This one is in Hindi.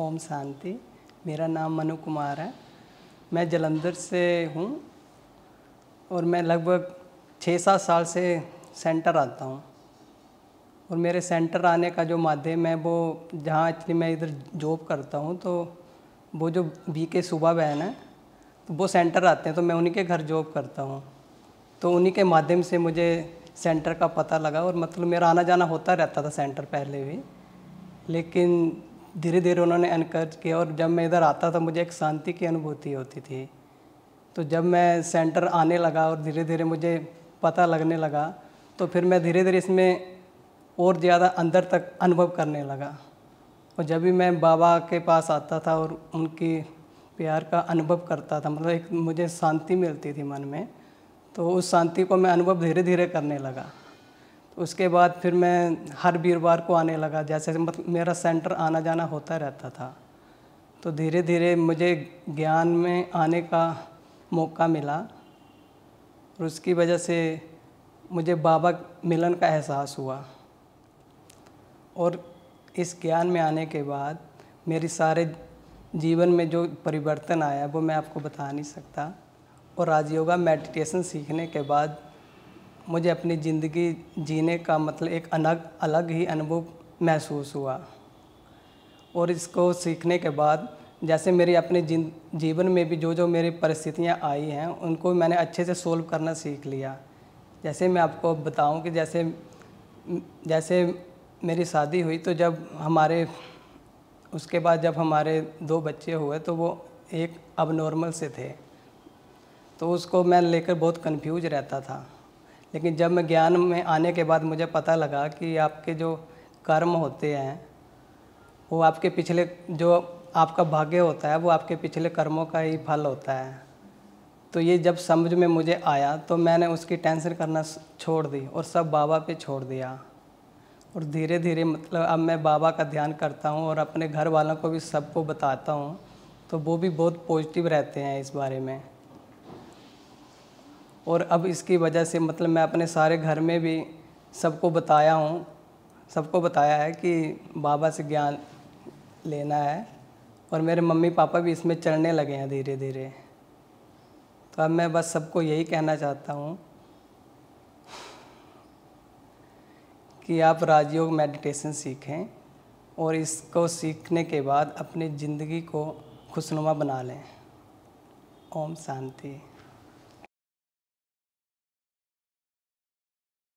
ओम शांति मेरा नाम मनु कुमार है मैं जलंधर से हूँ और मैं लगभग छः सात साल से सेंटर आता हूँ और मेरे सेंटर आने का जो माध्यम है वो जहाँ एक्चुअली मैं इधर जॉब करता हूँ तो वो जो बी के सुबह बहन है तो वो सेंटर आते हैं तो मैं उन्हीं के घर जॉब करता हूँ तो उन्हीं के माध्यम से मुझे सेंटर का पता लगा और मतलब मेरा आना जाना होता रहता था सेंटर पहले भी लेकिन धीरे धीरे उन्होंने एनकरेज किया और जब मैं इधर आता था तो मुझे एक शांति की अनुभूति होती थी तो जब मैं सेंटर आने लगा और धीरे धीरे मुझे पता लगने लगा तो फिर मैं धीरे धीरे इसमें और ज़्यादा अंदर तक अनुभव करने लगा और जब भी मैं बाबा के पास आता था और उनकी प्यार का अनुभव करता था मतलब एक मुझे शांति मिलती थी मन में तो उस शांति को मैं अनुभव धीरे धीरे करने लगा उसके बाद फिर मैं हर वीरवार को आने लगा जैसे मतलब मेरा सेंटर आना जाना होता रहता था तो धीरे धीरे मुझे ज्ञान में आने का मौका मिला और उसकी वजह से मुझे बाबा मिलन का एहसास हुआ और इस ज्ञान में आने के बाद मेरी सारे जीवन में जो परिवर्तन आया वो मैं आपको बता नहीं सकता और राजयोगा मेडिटेशन सीखने के बाद मुझे अपनी ज़िंदगी जीने का मतलब एक अलग अलग ही अनुभव महसूस हुआ और इसको सीखने के बाद जैसे मेरी अपने जीवन में भी जो जो मेरी परिस्थितियाँ आई हैं उनको मैंने अच्छे से सोल्व करना सीख लिया जैसे मैं आपको बताऊं कि जैसे जैसे मेरी शादी हुई तो जब हमारे उसके बाद जब हमारे दो बच्चे हुए तो वो एक अब नॉर्मल से थे तो उसको मैं लेकर बहुत कंफ्यूज रहता था लेकिन जब मैं ज्ञान में आने के बाद मुझे पता लगा कि आपके जो कर्म होते हैं वो आपके पिछले जो आपका भाग्य होता है वो आपके पिछले कर्मों का ही फल होता है तो ये जब समझ में मुझे आया तो मैंने उसकी टेंशन करना छोड़ दी और सब बाबा पे छोड़ दिया और धीरे धीरे मतलब अब मैं बाबा का ध्यान करता हूँ और अपने घर वालों को भी सबको बताता हूँ तो वो भी बहुत पॉजिटिव रहते हैं इस बारे में और अब इसकी वजह से मतलब मैं अपने सारे घर में भी सबको बताया हूँ सबको बताया है कि बाबा से ज्ञान लेना है और मेरे मम्मी पापा भी इसमें चढ़ने लगे हैं धीरे धीरे तो अब मैं बस सबको यही कहना चाहता हूँ कि आप राजयोग मेडिटेशन सीखें और इसको सीखने के बाद अपनी ज़िंदगी को खुशनुमा बना लें ओम शांति